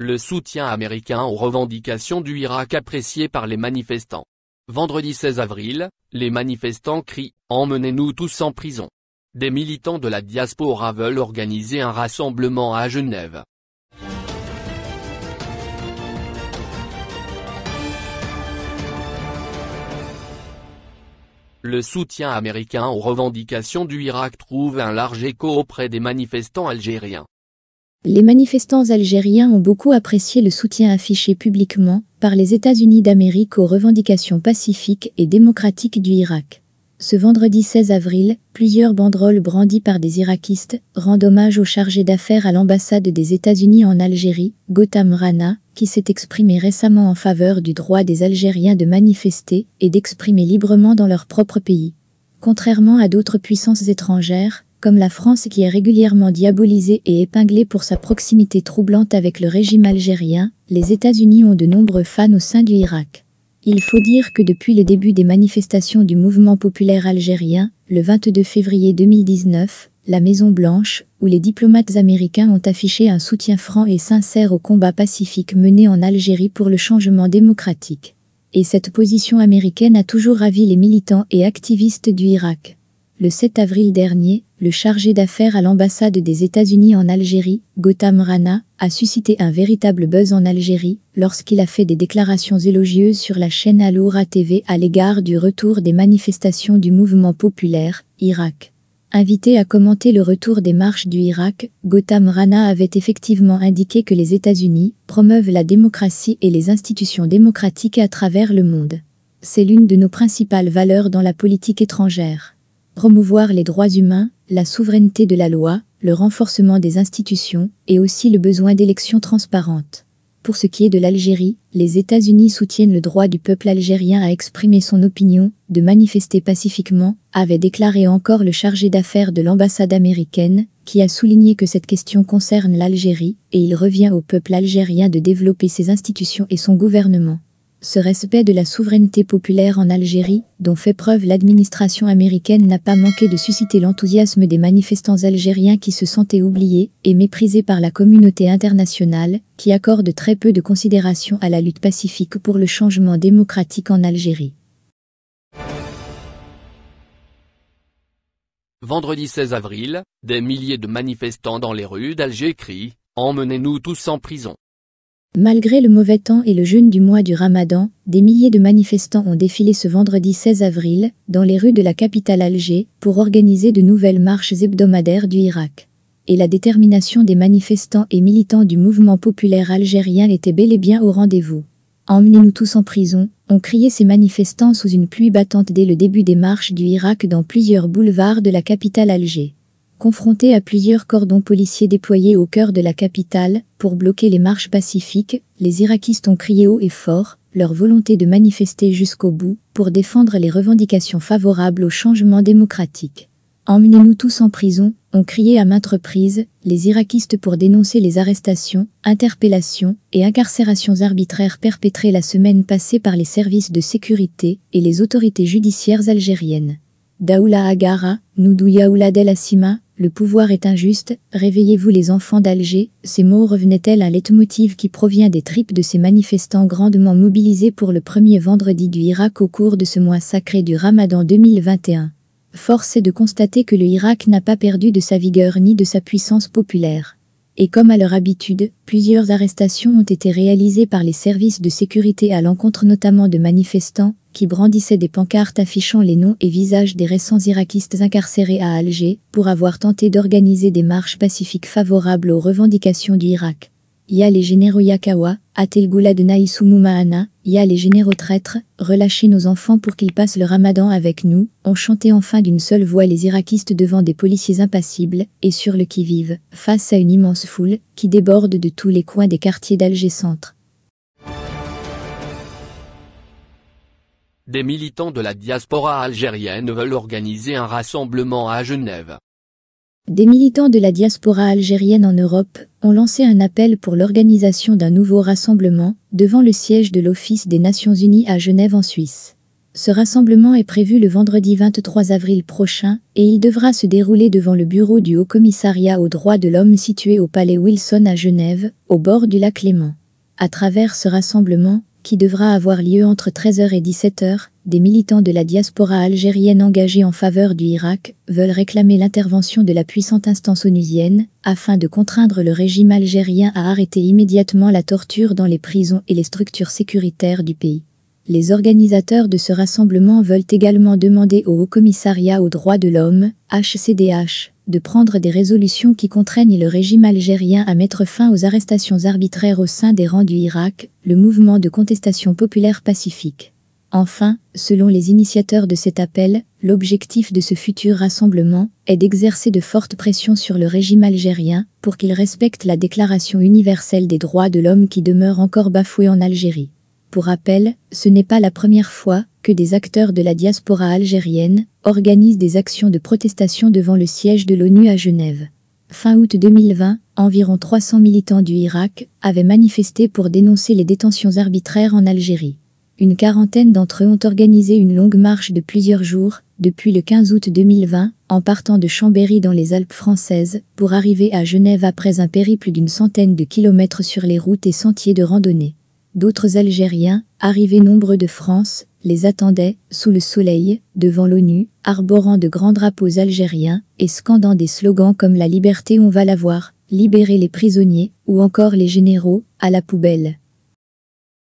Le soutien américain aux revendications du Irak apprécié par les manifestants. Vendredi 16 avril, les manifestants crient « Emmenez-nous tous en prison ». Des militants de la diaspora veulent organiser un rassemblement à Genève. Le soutien américain aux revendications du Irak trouve un large écho auprès des manifestants algériens. Les manifestants algériens ont beaucoup apprécié le soutien affiché publiquement par les États-Unis d'Amérique aux revendications pacifiques et démocratiques du Irak. Ce vendredi 16 avril, plusieurs banderoles brandies par des irakistes rendent hommage au chargé d'affaires à l'ambassade des États-Unis en Algérie, Gautam Rana, qui s'est exprimé récemment en faveur du droit des Algériens de manifester et d'exprimer librement dans leur propre pays. Contrairement à d'autres puissances étrangères, comme la France qui est régulièrement diabolisée et épinglée pour sa proximité troublante avec le régime algérien, les États-Unis ont de nombreux fans au sein du Irak. Il faut dire que depuis le début des manifestations du mouvement populaire algérien, le 22 février 2019, la Maison-Blanche, où les diplomates américains ont affiché un soutien franc et sincère au combat pacifique mené en Algérie pour le changement démocratique. Et cette position américaine a toujours ravi les militants et activistes du Irak. Le 7 avril dernier, le chargé d'affaires à l'ambassade des États-Unis en Algérie, Gautam Rana, a suscité un véritable buzz en Algérie lorsqu'il a fait des déclarations élogieuses sur la chaîne Aloura TV à l'égard du retour des manifestations du mouvement populaire, Irak. Invité à commenter le retour des marches du Irak, Gautam Rana avait effectivement indiqué que les États-Unis promeuvent la démocratie et les institutions démocratiques à travers le monde. C'est l'une de nos principales valeurs dans la politique étrangère promouvoir les droits humains, la souveraineté de la loi, le renforcement des institutions et aussi le besoin d'élections transparentes. Pour ce qui est de l'Algérie, les États-Unis soutiennent le droit du peuple algérien à exprimer son opinion, de manifester pacifiquement, avait déclaré encore le chargé d'affaires de l'ambassade américaine, qui a souligné que cette question concerne l'Algérie, et il revient au peuple algérien de développer ses institutions et son gouvernement. Ce respect de la souveraineté populaire en Algérie, dont fait preuve l'administration américaine, n'a pas manqué de susciter l'enthousiasme des manifestants algériens qui se sentaient oubliés et méprisés par la communauté internationale, qui accorde très peu de considération à la lutte pacifique pour le changement démocratique en Algérie. Vendredi 16 avril, des milliers de manifestants dans les rues d'Alger crient « Emmenez-nous tous en prison ». Malgré le mauvais temps et le jeûne du mois du Ramadan, des milliers de manifestants ont défilé ce vendredi 16 avril dans les rues de la capitale Alger pour organiser de nouvelles marches hebdomadaires du Irak. Et la détermination des manifestants et militants du mouvement populaire algérien était bel et bien au rendez-vous. Emmenez-nous tous en prison, ont crié ces manifestants sous une pluie battante dès le début des marches du Irak dans plusieurs boulevards de la capitale Alger confrontés à plusieurs cordons policiers déployés au cœur de la capitale pour bloquer les marches pacifiques, les Irakistes ont crié haut et fort leur volonté de manifester jusqu'au bout pour défendre les revendications favorables au changement démocratique. Emmenez-nous tous en prison, ont crié à maintes reprises les Irakistes pour dénoncer les arrestations, interpellations et incarcérations arbitraires perpétrées la semaine passée par les services de sécurité et les autorités judiciaires algériennes. Daoula Agara, Noudou Yaoula le pouvoir est injuste, réveillez-vous les enfants d'Alger, ces mots revenaient-elles à leitmotiv qui provient des tripes de ces manifestants grandement mobilisés pour le premier vendredi du Irak au cours de ce mois sacré du Ramadan 2021. Force est de constater que le Irak n'a pas perdu de sa vigueur ni de sa puissance populaire et comme à leur habitude, plusieurs arrestations ont été réalisées par les services de sécurité à l'encontre notamment de manifestants qui brandissaient des pancartes affichant les noms et visages des récents irakistes incarcérés à Alger pour avoir tenté d'organiser des marches pacifiques favorables aux revendications du Irak. généraux Yakawa, Yakawa, Goula de Naïsou a les généraux traîtres, relâchez nos enfants pour qu'ils passent le ramadan avec nous, ont chanté enfin d'une seule voix les irakistes devant des policiers impassibles et sur le qui-vive, face à une immense foule qui déborde de tous les coins des quartiers d'Alger-Centre. Des militants de la diaspora algérienne veulent organiser un rassemblement à Genève. Des militants de la diaspora algérienne en Europe ont lancé un appel pour l'organisation d'un nouveau rassemblement devant le siège de l'Office des Nations Unies à Genève en Suisse. Ce rassemblement est prévu le vendredi 23 avril prochain et il devra se dérouler devant le bureau du Haut-Commissariat aux droits de l'homme situé au Palais Wilson à Genève, au bord du lac Léman. À travers ce rassemblement, qui devra avoir lieu entre 13h et 17h, des militants de la diaspora algérienne engagés en faveur du Irak veulent réclamer l'intervention de la puissante instance onusienne afin de contraindre le régime algérien à arrêter immédiatement la torture dans les prisons et les structures sécuritaires du pays. Les organisateurs de ce rassemblement veulent également demander au Haut-Commissariat aux droits de l'homme, HCDH, de prendre des résolutions qui contraignent le régime algérien à mettre fin aux arrestations arbitraires au sein des rangs du Irak, le mouvement de contestation populaire pacifique. Enfin, selon les initiateurs de cet appel, l'objectif de ce futur rassemblement est d'exercer de fortes pressions sur le régime algérien pour qu'il respecte la Déclaration universelle des droits de l'homme qui demeure encore bafouée en Algérie. Pour rappel, ce n'est pas la première fois que des acteurs de la diaspora algérienne organisent des actions de protestation devant le siège de l'ONU à Genève. Fin août 2020, environ 300 militants du Irak avaient manifesté pour dénoncer les détentions arbitraires en Algérie. Une quarantaine d'entre eux ont organisé une longue marche de plusieurs jours, depuis le 15 août 2020, en partant de Chambéry dans les Alpes françaises, pour arriver à Genève après un périple d'une centaine de kilomètres sur les routes et sentiers de randonnée. D'autres Algériens, arrivés nombreux de France, les attendaient, sous le soleil, devant l'ONU, arborant de grands drapeaux algériens et scandant des slogans comme « La liberté on va la voir »,« Libérer les prisonniers » ou encore « Les généraux, à la poubelle ».